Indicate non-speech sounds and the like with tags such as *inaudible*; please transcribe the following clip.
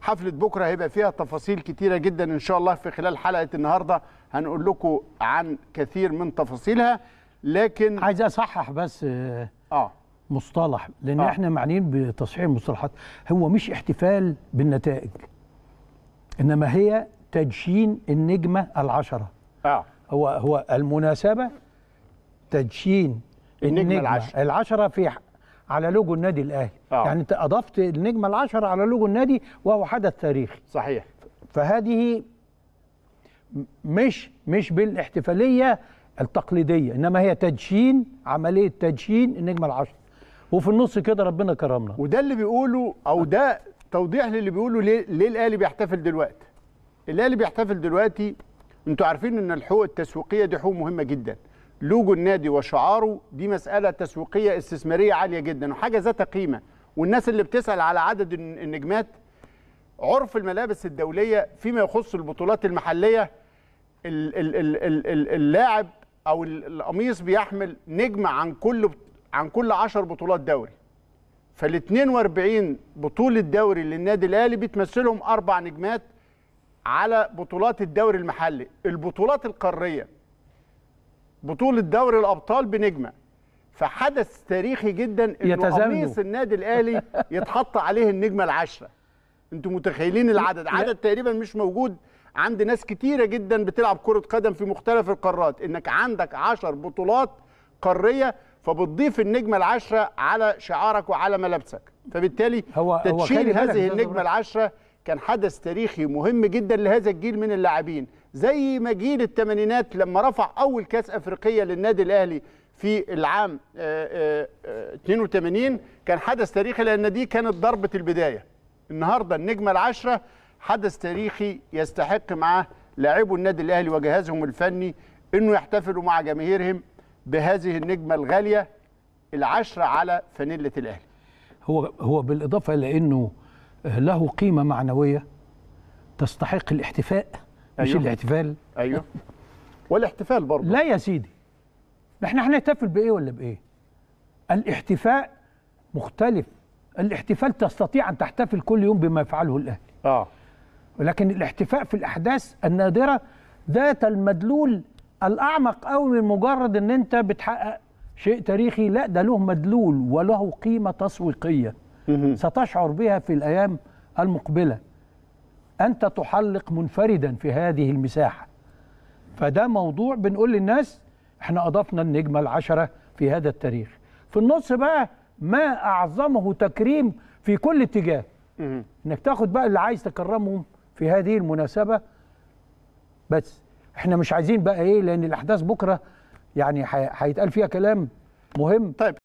حفله بكره هيبقى فيها تفاصيل كتيره جدا ان شاء الله في خلال حلقه النهارده هنقول لكم عن كثير من تفاصيلها لكن عايز اصحح بس آه،, اه مصطلح لان آه. احنا معنيين بتصحيح المصطلحات هو مش احتفال بالنتائج انما هي تدشين النجمه العشره اه هو هو المناسبه تدشين النجمه, النجمة العشرة. العشره في على لوجو النادي الاهلي آه. يعني انت اضفت النجمه العشرة على لوجو النادي وهو حدث تاريخي صحيح فهذه مش مش بالاحتفاليه التقليديه انما هي تدشين عمليه تدشين النجمه العشرة وفي النص كده ربنا كرمنا وده اللي بيقوله او ده توضيح للي بيقوله ليه, ليه الاهلي بيحتفل دلوقتي الاهلي بيحتفل دلوقتي انتوا عارفين ان الحقوق التسويقيه دي حقوق مهمه جدا لوجو النادي وشعاره دي مسألة تسويقية استثمارية عالية جدا وحاجة ذات قيمة والناس اللي بتسأل على عدد النجمات عرف الملابس الدولية فيما يخص البطولات المحلية اللاعب أو القميص بيحمل نجمة عن كل عن كل 10 بطولات دوري فال 42 بطولة دوري للنادي الأهلي بتمثلهم أربع نجمات على بطولات الدوري المحلي البطولات القارية بطوله دوري الابطال بنجمه فحدث تاريخي جدا انه قميص النادي الاهلي *laughs* يتحط عليه النجمه العشره انتم متخيلين العدد عدد تقريبا مش موجود عند ناس كتيره جدا بتلعب كره قدم في مختلف القارات انك عندك 10 بطولات قاريه فبتضيف النجمه العشره على شعارك وعلى ملابسك فبالتالي هو تدشين هو هذه النجمه العشره كان حدث تاريخي مهم جدا لهذا الجيل من اللاعبين زي ما جيل الثمانينات لما رفع اول كاس افريقيه للنادي الاهلي في العام 82 آه، آه، آه، كان حدث تاريخي لان دي كانت ضربه البدايه النهارده النجمه العاشره حدث تاريخي يستحق معاه لاعبو النادي الاهلي وجهازهم الفني انه يحتفلوا مع جماهيرهم بهذه النجمه الغاليه العاشره على فانيله الاهلي هو هو بالاضافه الى انه له قيمه معنويه تستحق الاحتفاء أيوه. مش الاحتفال ايوه والاحتفال برضه لا يا سيدي احنا هنحتفل بايه ولا بايه الاحتفاء مختلف الاحتفال تستطيع ان تحتفل كل يوم بما يفعله الاهلي اه ولكن الاحتفاء في الاحداث النادره ذات المدلول الاعمق قوي من مجرد ان انت بتحقق شيء تاريخي لا ده له مدلول وله قيمه تسويقيه ستشعر بها في الايام المقبله أنت تحلق منفردا في هذه المساحة فده موضوع بنقول للناس احنا أضفنا النجمة العشرة في هذا التاريخ في النص بقى ما أعظمه تكريم في كل اتجاه انك تاخد بقى اللي عايز تكرمهم في هذه المناسبة بس احنا مش عايزين بقى ايه لان الاحداث بكرة يعني هيتقال فيها كلام مهم طيب